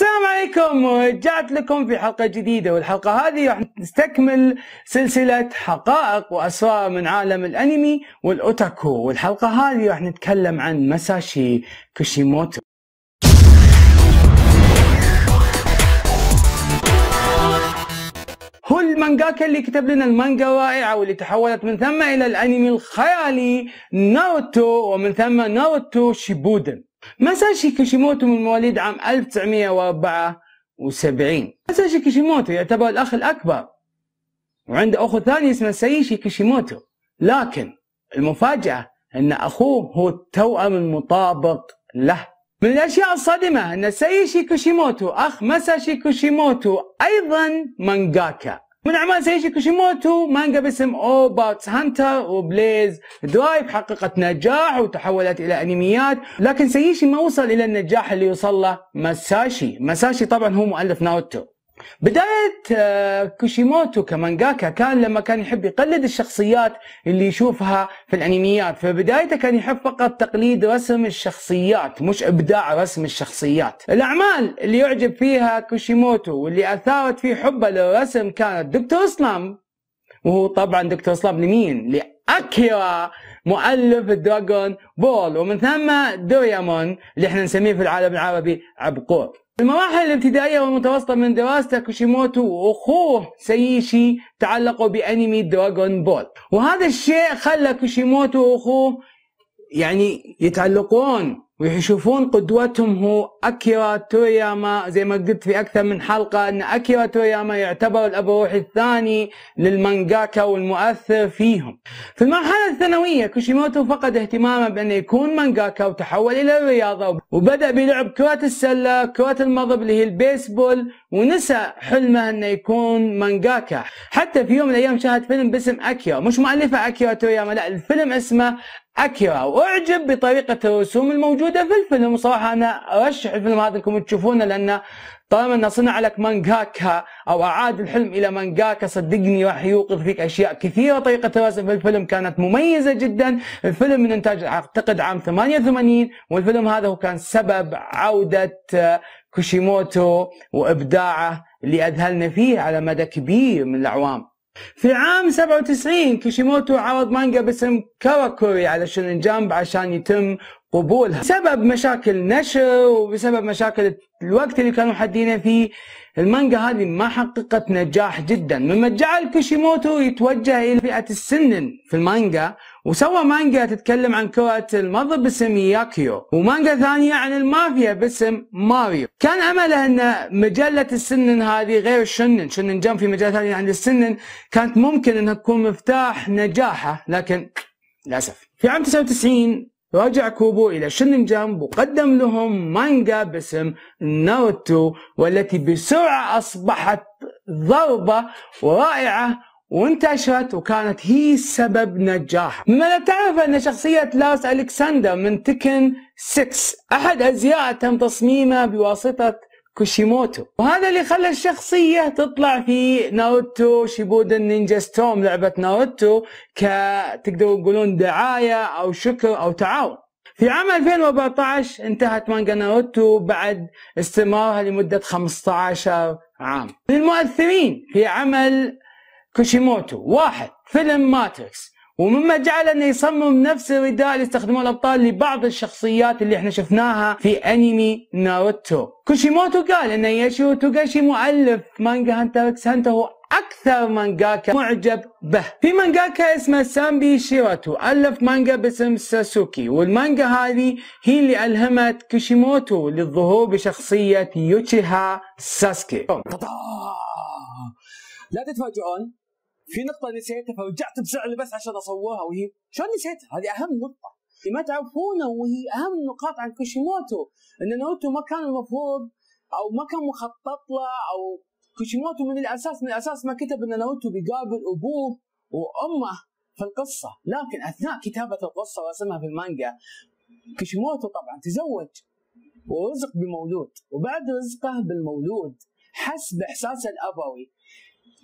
السلام عليكم ورجعت لكم في حلقة جديدة والحلقة هذه راح نستكمل سلسلة حقائق وأسرار من عالم الأنمي والأوتاكو والحلقة هذه راح نتكلم عن مساشي كوشيموتو هو المانجاكا اللي كتب لنا المانجا الرائعة واللي تحولت من ثم إلى الأنمي الخيالي ناروتو ومن ثم ناروتو شيبودن ماساشي كيشيموتو من مواليد عام 1974 ماساشي كيشيموتو يعتبر الأخ الأكبر وعنده أخو ثاني اسمه سايشي كيشيموتو لكن المفاجأة أن أخوه هو التوأم المطابق له من الأشياء الصادمة أن سايشي كوشيموتو أخ ماساشي كوشيموتو أيضا مانجاكا من اعمال سايشي كوشيموتو مانجا باسم او باتس هانتر وبليز درايف حققت نجاح وتحولت الى انميات لكن سايشي ما وصل الى النجاح اللي وصل له مساشي مساشي طبعا هو مؤلف ناوتو بداية آه، كوشيموتو كمانجاكا كان لما كان يحب يقلد الشخصيات اللي يشوفها في الانميات فبدايته كان يحب فقط تقليد رسم الشخصيات مش ابداع رسم الشخصيات الاعمال اللي يعجب فيها كوشيموتو واللي اثارت في حبه للرسم كانت دكتور اسلام وهو طبعا دكتور اسلام لمين؟ لاكيرا مؤلف دراغون بول ومن ثم دوريامون اللي احنا نسميه في العالم العربي عبقور المراحل الابتدائية والمتوسطة من دراسة كوشيموتو وأخوه سيشي تعلقوا بأنمي دراغون بول وهذا الشيء خلى كوشيموتو وأخوه يعني يتعلقون ويشوفون قدوتهم هو اكيرا تورياما زي ما قلت في اكثر من حلقه ان اكيرا تورياما يعتبر الاب الروحي الثاني للمانجاكا والمؤثر فيهم. في المرحله الثانويه كوشيموتو فقد اهتمامه بانه يكون مانجاكا وتحول الى الرياضه وبدا بلعب كره السله، كره المضرب اللي هي البيسبول ونسى حلمه انه يكون مانجاكا. حتى في يوم من الايام شاهد فيلم باسم اكيرا، مش مؤلفه اكيرا تورياما لا الفيلم اسمه اكيرا واعجب بطريقه الرسوم الموجوده في الفيلم وصراحه انا ارشح الفيلم هذا انكم تشوفونه لانه طالما انه صنع لك مانجاكا او اعاد الحلم الى مانجاكا صدقني راح يوقظ فيك اشياء كثيره طريقه الرسم في الفيلم كانت مميزه جدا الفيلم من انتاج اعتقد عام 88 والفيلم هذا هو كان سبب عوده كوشيموتو وابداعه اللي اذهلنا فيه على مدى كبير من الاعوام في عام 97 كيشيموتو عرض مانجا باسم كاراكوري على شونن جامب عشان يتم قبولها بسبب مشاكل نشر وبسبب مشاكل الوقت اللي كانوا حدينا فيه المانجا هذه ما حققت نجاح جدا مما جعل كوشيموتو يتوجه الى فئه السنن في المانجا وسوى مانجا تتكلم عن كرة المضى باسم ياكيو ومانجا ثانية عن المافيا باسم ماريو كان أمله أن مجلة السنن هذه غير الشنن شنن جنب في مجلة ثانية عن السنن كانت ممكن أنها تكون مفتاح نجاحه لكن للأسف في عام 99 راجع كوبو إلى جامب وقدم لهم مانجا باسم ناروتو والتي بسرعة أصبحت ضربة رائعة وانتشرت وكانت هي سبب نجاح مما لا تعرف أن شخصية لاس ألكسندر من تكن 6 أحد أزياء تم تصميمه بواسطة كوشيموتو وهذا اللي خلى الشخصية تطلع في ناوتو شيبودن نينجا ستوم لعبة ناوتو كتقدروا تقولون دعاية أو شكر أو تعاون في عام 2014 انتهت مانجا ناروتو بعد استمرارها لمدة 15 عام للمؤثرين في عمل كوشيموتو واحد فيلم ماتريكس ومما جعل انه يصمم نفس الرداء اللي استخدموه الابطال لبعض الشخصيات اللي احنا شفناها في انمي ناروتو كوشيموتو قال ان ياشو توغاشي مؤلف مانجا هانتر اكس هانتر هو اكثر مانجاكا معجب به في مانجاكا اسمه سامبي شيراتو الف مانجا باسم ساسوكي والمانجا هذه هي اللي الهمت كوشيموتو للظهور بشخصيه يوتشيها ساسكي لا تتفاجئون في نقطه نسيتها فرجعت بسرعه بس عشان اصورها وهي شلون نسيتها هذه اهم نقطه اللي ما تعرفونه وهي اهم النقاط عن كوشيموتو ان ناروتو ما كان المفروض او ما كان مخطط له او كوشيموتو من الاساس من الاساس ما كتب ان ناروتو بيقابل ابوه وامه في القصه لكن اثناء كتابه القصه ورسمها في المانجا كوشيموتو طبعا تزوج ورزق بمولود وبعد رزقه بالمولود حس بإحساسه الابوي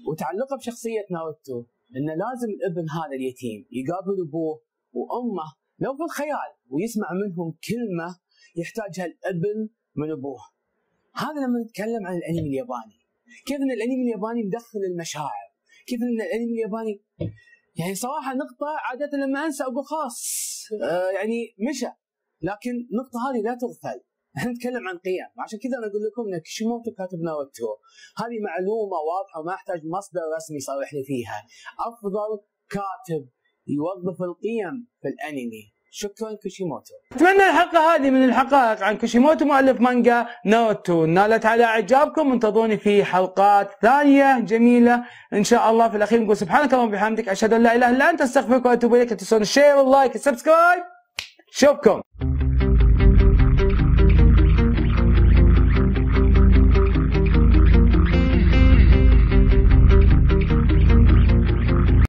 وتعلقه بشخصيه ناروتو انه لازم الابن هذا اليتيم يقابل ابوه وامه لو في الخيال ويسمع منهم كلمه يحتاجها الابن من ابوه. هذا لما نتكلم عن الانمي الياباني. كيف ان الانمي الياباني مدخل المشاعر، كيف ان الانمي الياباني يعني صراحه نقطه عاده لما انسى ابو خاص آه يعني مشى لكن النقطه هذه لا تغفل احنا نتكلم عن قيم عشان كذا انا اقول لكم ان كيشيموتو كاتب ناروتو هذه معلومه واضحه وما احتاج مصدر رسمي يصرحني فيها افضل كاتب يوظف القيم في الانمي شكرا كوشيموتو اتمنى الحلقه هذه من الحقائق عن كوشيموتو مؤلف مانجا ناروتو نالت على اعجابكم انتظروني في حلقات ثانيه جميله ان شاء الله في الاخير نقول سبحانك اللهم وبحمدك اشهد ان لا اله الا انت استغفرك واتوب اليك لا تنسون الشير واللايك والسبسكرايب شوفكم